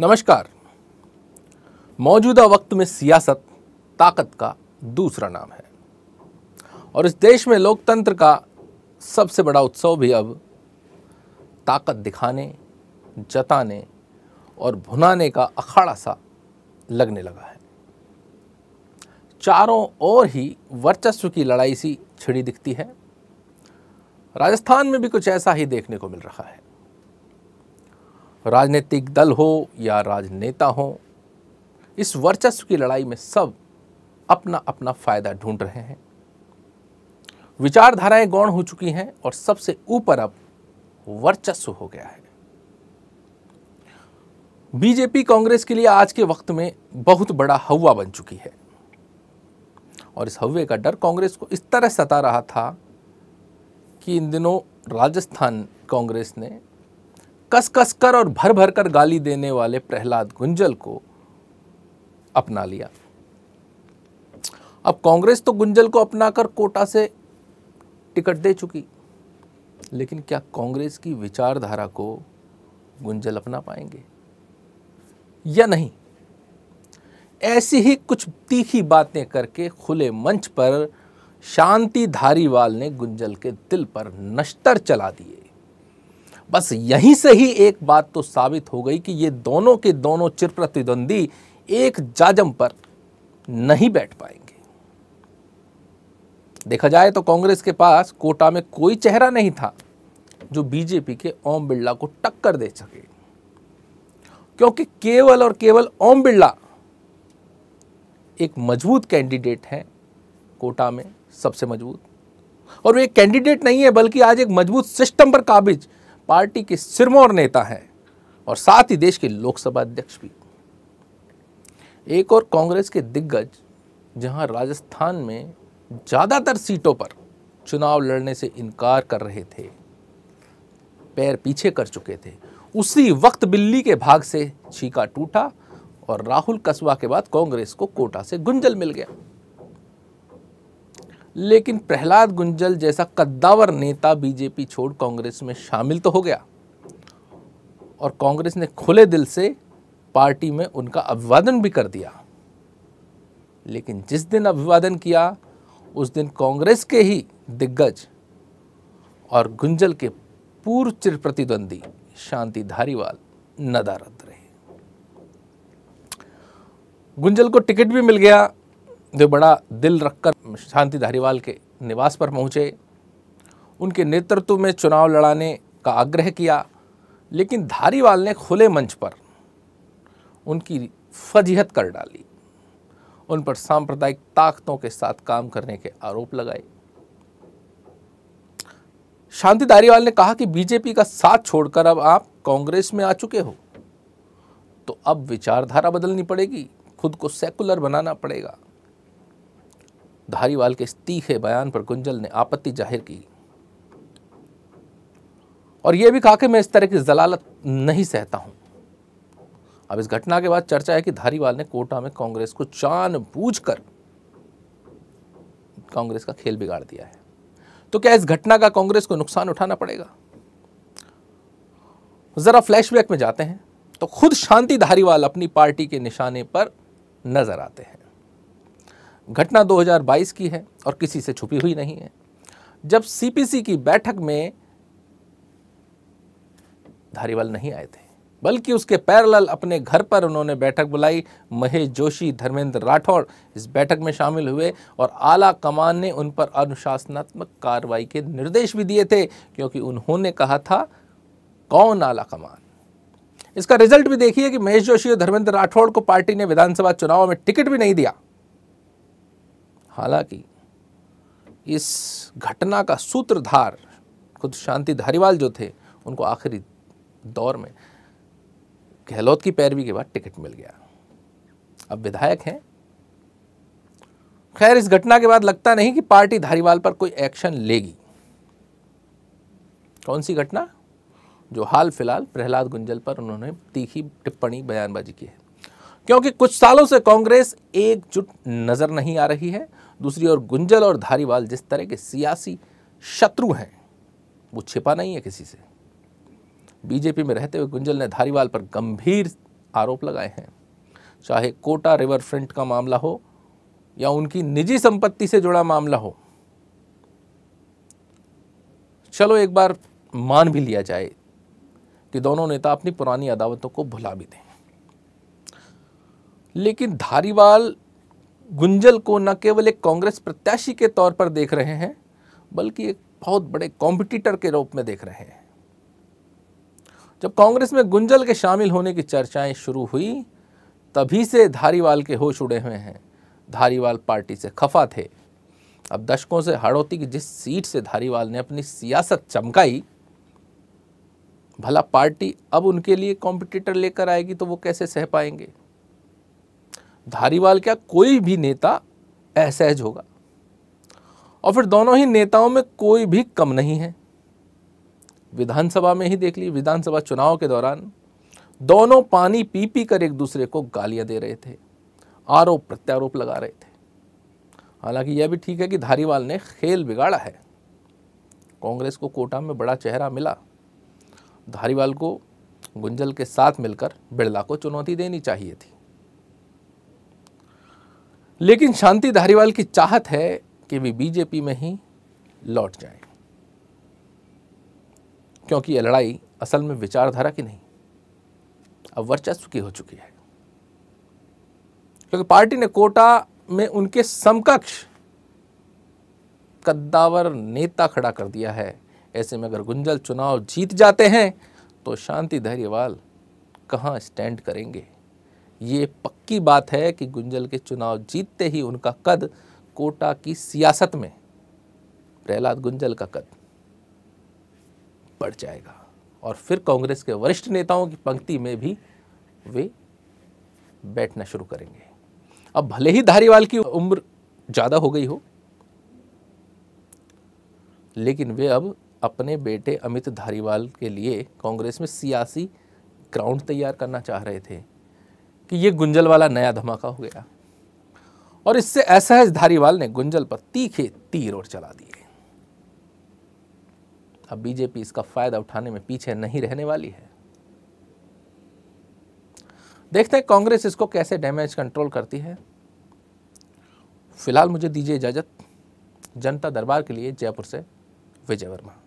नमस्कार मौजूदा वक्त में सियासत ताकत का दूसरा नाम है और इस देश में लोकतंत्र का सबसे बड़ा उत्सव भी अब ताकत दिखाने जताने और भुनाने का अखाड़ा सा लगने लगा है चारों ओर ही वर्चस्व की लड़ाई सी छिड़ी दिखती है राजस्थान में भी कुछ ऐसा ही देखने को मिल रहा है राजनीतिक दल हो या राजनेता हो इस वर्चस्व की लड़ाई में सब अपना अपना फ़ायदा ढूंढ रहे हैं विचारधाराएं गौण हो चुकी हैं और सबसे ऊपर अब वर्चस्व हो गया है बीजेपी कांग्रेस के लिए आज के वक्त में बहुत बड़ा हवा बन चुकी है और इस हवे का डर कांग्रेस को इस तरह सता रहा था कि इन दिनों राजस्थान कांग्रेस ने कस कस कर और भर भर कर गाली देने वाले प्रहलाद गुंजल को अपना लिया अब कांग्रेस तो गुंजल को अपनाकर कोटा से टिकट दे चुकी लेकिन क्या कांग्रेस की विचारधारा को गुंजल अपना पाएंगे या नहीं ऐसी ही कुछ तीखी बातें करके खुले मंच पर शांति धारीवाल ने गुंजल के दिल पर नश्तर चला दिए बस यहीं से ही एक बात तो साबित हो गई कि ये दोनों के दोनों चिर प्रतिद्वंदी एक जाजम पर नहीं बैठ पाएंगे देखा जाए तो कांग्रेस के पास कोटा में कोई चेहरा नहीं था जो बीजेपी के ओम बिरला को टक्कर दे सके क्योंकि केवल और केवल ओम बिरला एक मजबूत कैंडिडेट है कोटा में सबसे मजबूत और वे कैंडिडेट नहीं है बल्कि आज एक मजबूत सिस्टम पर काबिज पार्टी के सिरमौर नेता हैं और साथ ही देश के लोकसभा अध्यक्ष भी एक और कांग्रेस के दिग्गज जहां राजस्थान में ज़्यादातर सीटों पर चुनाव लड़ने से इनकार कर रहे थे पैर पीछे कर चुके थे उसी वक्त बिल्ली के भाग से छीका टूटा और राहुल कस्बा के बाद कांग्रेस को कोटा से गुंजल मिल गया लेकिन प्रहलाद गुंजल जैसा कद्दावर नेता बीजेपी छोड़ कांग्रेस में शामिल तो हो गया और कांग्रेस ने खुले दिल से पार्टी में उनका अभिवादन भी कर दिया लेकिन जिस दिन अभिवादन किया उस दिन कांग्रेस के ही दिग्गज और गुंजल के पूर्व चिर प्रतिद्वंदी शांति धारीवाल नदारद रहे गुंजल को टिकट भी मिल गया वे बड़ा दिल रखकर शांति धारीवाल के निवास पर पहुँचे उनके नेतृत्व में चुनाव लड़ाने का आग्रह किया लेकिन धारीवाल ने खुले मंच पर उनकी फजीहत कर डाली उन पर सांप्रदायिक ताकतों के साथ काम करने के आरोप लगाए शांति धारीवाल ने कहा कि बीजेपी का साथ छोड़कर अब आप कांग्रेस में आ चुके हो तो अब विचारधारा बदलनी पड़ेगी खुद को सेकुलर बनाना पड़ेगा धारीवाल के इस तीखे बयान पर गुंजल ने आपत्ति जाहिर की और यह भी कहा कि मैं इस तरह की जलालत नहीं सहता हूं अब इस घटना के बाद चर्चा है कि धारीवाल ने कोटा में कांग्रेस को बूझ कांग्रेस का खेल बिगाड़ दिया है तो क्या इस घटना का कांग्रेस को नुकसान उठाना पड़ेगा जरा फ्लैशबैक में जाते हैं तो खुद शांति धारीवाल अपनी पार्टी के निशाने पर नजर आते हैं घटना 2022 की है और किसी से छुपी हुई नहीं है जब सीपीसी की बैठक में धारीवाल नहीं आए थे बल्कि उसके पैरल अपने घर पर उन्होंने बैठक बुलाई महेश जोशी धर्मेंद्र राठौड़ इस बैठक में शामिल हुए और आला कमान ने उन पर अनुशासनात्मक कार्रवाई के निर्देश भी दिए थे क्योंकि उन्होंने कहा था कौन आला कमान इसका रिजल्ट भी देखिए कि महेश जोशी और धर्मेंद्र राठौड़ को पार्टी ने विधानसभा चुनाव में टिकट भी नहीं दिया हालांकि इस घटना का सूत्रधार खुद शांति धारीवाल जो थे उनको आखिरी दौर में गहलोत की पैरवी के बाद टिकट मिल गया अब विधायक हैं खैर इस घटना के बाद लगता नहीं कि पार्टी धारीवाल पर कोई एक्शन लेगी कौन सी घटना जो हाल फिलहाल प्रहलाद गुंजल पर उन्होंने तीखी टिप्पणी बयानबाजी की है क्योंकि कुछ सालों से कांग्रेस एकजुट नजर नहीं आ रही है दूसरी ओर गुंजल और धारीवाल जिस तरह के सियासी शत्रु हैं वो छिपा नहीं है किसी से बीजेपी में रहते हुए गुंजल ने धारीवाल पर गंभीर आरोप लगाए हैं चाहे कोटा रिवर फ्रंट का मामला हो या उनकी निजी संपत्ति से जुड़ा मामला हो चलो एक बार मान भी लिया जाए कि दोनों नेता अपनी पुरानी अदावतों को भुला भी दें लेकिन धारीवाल गुंजल को न केवल एक कांग्रेस प्रत्याशी के तौर पर देख रहे हैं बल्कि एक बहुत बड़े कॉम्पिटिटर के रूप में देख रहे हैं जब कांग्रेस में गुंजल के शामिल होने की चर्चाएं शुरू हुई तभी से धारीवाल के होश उड़े हुए हैं धारीवाल पार्टी से खफा थे अब दशकों से हड़ौती की जिस सीट से धारीवाल ने अपनी सियासत चमकाई भला पार्टी अब उनके लिए कॉम्पिटिटर लेकर आएगी तो वो कैसे सह पाएंगे धारीवाल क्या कोई भी नेता असहज होगा और फिर दोनों ही नेताओं में कोई भी कम नहीं है विधानसभा में ही देख ली विधानसभा चुनाव के दौरान दोनों पानी पी पी कर एक दूसरे को गालियां दे रहे थे आरोप प्रत्यारोप लगा रहे थे हालांकि यह भी ठीक है कि धारीवाल ने खेल बिगाड़ा है कांग्रेस को कोटा में बड़ा चेहरा मिला धारीवाल को गुंजल के साथ मिलकर बिड़ला को चुनौती देनी चाहिए थी लेकिन शांति धारीवाल की चाहत है कि वे बीजेपी में ही लौट जाएं क्योंकि यह लड़ाई असल में विचारधारा की नहीं अब वर्चस्व की हो चुकी है क्योंकि पार्टी ने कोटा में उनके समकक्ष कद्दावर नेता खड़ा कर दिया है ऐसे में अगर गुंजल चुनाव जीत जाते हैं तो शांति धैर्यवाल कहाँ स्टैंड करेंगे ये पक्की बात है कि गुंजल के चुनाव जीतते ही उनका कद कोटा की सियासत में प्रहलाद गुंजल का कद बढ़ जाएगा और फिर कांग्रेस के वरिष्ठ नेताओं की पंक्ति में भी वे बैठना शुरू करेंगे अब भले ही धारीवाल की उम्र ज़्यादा हो गई हो लेकिन वे अब अपने बेटे अमित धारीवाल के लिए कांग्रेस में सियासी ग्राउंड तैयार करना चाह रहे थे कि ये गुंजल वाला नया धमाका हो गया और इससे असहज धारीवाल ने गुंजल पर तीखे तीर और चला दिए अब बीजेपी इसका फायदा उठाने में पीछे नहीं रहने वाली है देखते हैं कांग्रेस इसको कैसे डैमेज कंट्रोल करती है फिलहाल मुझे दीजिए इजाजत जनता दरबार के लिए जयपुर से विजय वर्मा